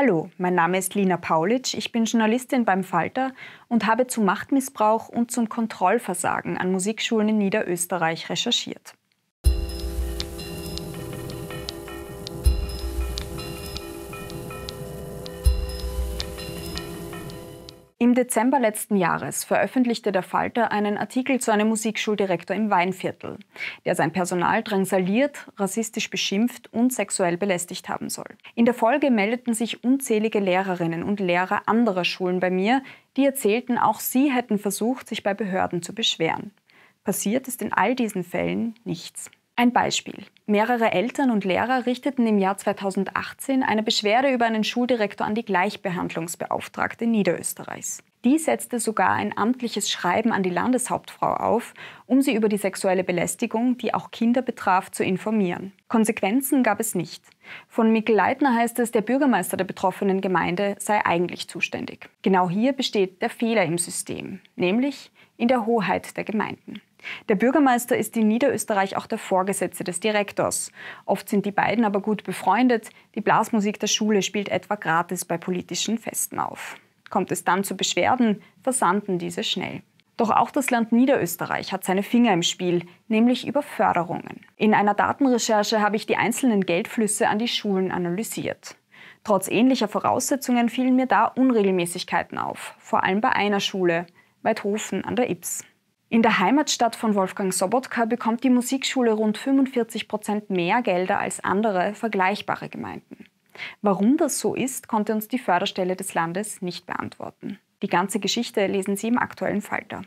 Hallo, mein Name ist Lina Paulitsch, ich bin Journalistin beim Falter und habe zu Machtmissbrauch und zum Kontrollversagen an Musikschulen in Niederösterreich recherchiert. Im Dezember letzten Jahres veröffentlichte der Falter einen Artikel zu einem Musikschuldirektor im Weinviertel, der sein Personal drangsaliert, rassistisch beschimpft und sexuell belästigt haben soll. In der Folge meldeten sich unzählige Lehrerinnen und Lehrer anderer Schulen bei mir, die erzählten, auch sie hätten versucht, sich bei Behörden zu beschweren. Passiert ist in all diesen Fällen nichts. Ein Beispiel. Mehrere Eltern und Lehrer richteten im Jahr 2018 eine Beschwerde über einen Schuldirektor an die Gleichbehandlungsbeauftragte Niederösterreichs. Die setzte sogar ein amtliches Schreiben an die Landeshauptfrau auf, um sie über die sexuelle Belästigung, die auch Kinder betraf, zu informieren. Konsequenzen gab es nicht. Von Mikkel Leitner heißt es, der Bürgermeister der betroffenen Gemeinde sei eigentlich zuständig. Genau hier besteht der Fehler im System, nämlich in der Hoheit der Gemeinden. Der Bürgermeister ist in Niederösterreich auch der Vorgesetzte des Direktors. Oft sind die beiden aber gut befreundet. Die Blasmusik der Schule spielt etwa gratis bei politischen Festen auf. Kommt es dann zu Beschwerden, versanden diese schnell. Doch auch das Land Niederösterreich hat seine Finger im Spiel, nämlich über Förderungen. In einer Datenrecherche habe ich die einzelnen Geldflüsse an die Schulen analysiert. Trotz ähnlicher Voraussetzungen fielen mir da Unregelmäßigkeiten auf, vor allem bei einer Schule, Weidhofen an der Ips. In der Heimatstadt von Wolfgang Sobotka bekommt die Musikschule rund 45 Prozent mehr Gelder als andere vergleichbare Gemeinden. Warum das so ist, konnte uns die Förderstelle des Landes nicht beantworten. Die ganze Geschichte lesen Sie im aktuellen Falter.